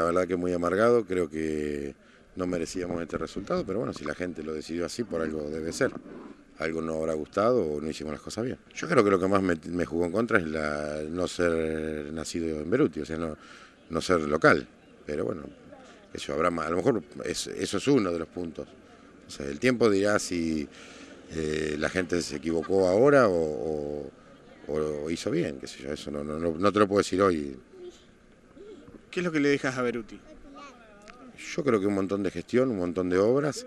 La verdad que muy amargado, creo que no merecíamos este resultado, pero bueno, si la gente lo decidió así, por algo debe ser. Algo no habrá gustado o no hicimos las cosas bien. Yo creo que lo que más me, jugó en contra es la, no ser nacido en Beruti, o sea, no, ser local. Pero bueno, eso habrá más. A lo mejor es, eso es uno de los puntos. O sea, el tiempo dirá si eh, la gente se equivocó ahora o, hizo bien, qué sé yo. Eso no, no, no te lo puedo decir hoy. ¿Qué es lo que le dejas a Beruti? Yo creo que un montón de gestión, un montón de obras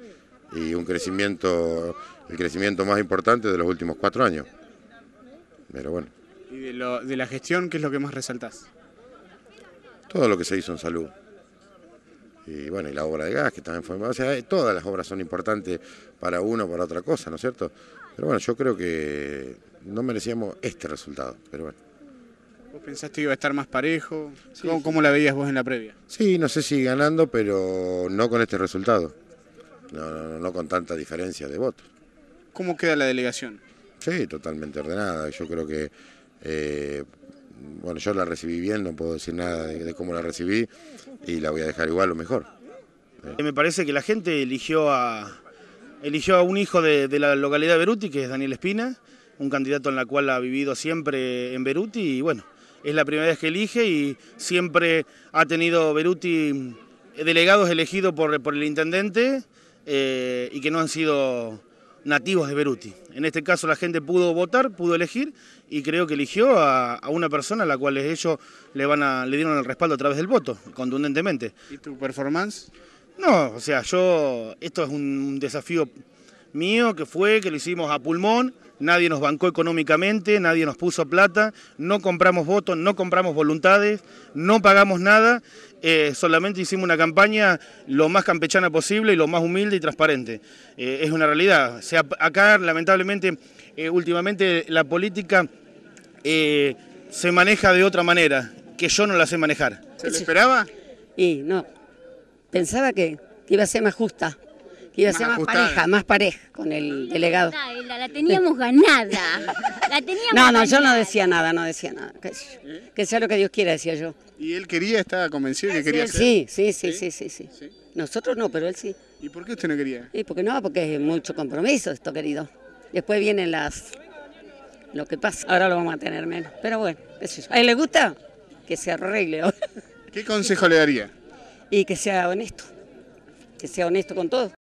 y un crecimiento, el crecimiento más importante de los últimos cuatro años. Pero bueno. ¿Y de, la gestión qué es lo que más resaltas? Todo lo que se hizo en salud. Y bueno, y la obra de gas que también fue... O sea, todas las obras son importantes para uno, para otra cosa, ¿no es cierto? Pero bueno, yo creo que no merecíamos este resultado, pero bueno. ¿Vos pensaste que iba a estar más parejo? ¿Cómo, la veías vos en la previa? Sí, no sé si ganando, pero no con este resultado. No, con tanta diferencia de votos. ¿Cómo queda la delegación? Sí, totalmente ordenada. Yo creo que, eh, bueno, yo la recibí bien, no puedo decir nada de, cómo la recibí y la voy a dejar igual o mejor. Eh, me parece que la gente eligió a, eligió a un hijo de la localidad de Beruti, que es Daniel Espina, un candidato en la cual ha vivido siempre en Beruti y bueno, es la primera vez que elige y siempre ha tenido Beruti eh, delegados elegidos por, el intendente eh, y que no han sido nativos de Beruti. En este caso la gente pudo votar, pudo elegir y creo que eligió a, una persona a la cual ellos le, van a, le dieron el respaldo a través del voto, contundentemente. ¿Y tu performance? No, o sea, yo, esto es un desafío mío, que fue que lo hicimos a pulmón, nadie nos bancó económicamente, nadie nos puso plata, no compramos votos, no compramos voluntades, no pagamos nada, eh, solamente hicimos una campaña lo más campechana posible y lo más humilde y transparente. Eh, es una realidad. acá, lamentablemente, eh, últimamente la política se maneja de otra manera, que yo no la sé manejar. ¿Se lo esperaba? Y no, pensaba que iba a ser más justa. Que iba a ser más pareja, más pareja con el delegado. La, teníamos ganada. no, no, yo no decía nada, no decía nada. Que, sea lo que Dios quiera, decía yo. ¿Y él quería, estaba convencido que ah, quería sí, sí, sí, sí, sí, sí, Nosotros no, pero él sí. ¿Y por qué usted no quería? Y porque no, porque es mucho compromiso esto, querido. Después vienen las... Lo que pasa, ahora lo vamos a tener menos. Pero bueno, eso es. ¿A él le gusta? Que se arregle ¿Qué consejo le daría? Y que sea honesto que sea honesto con todo.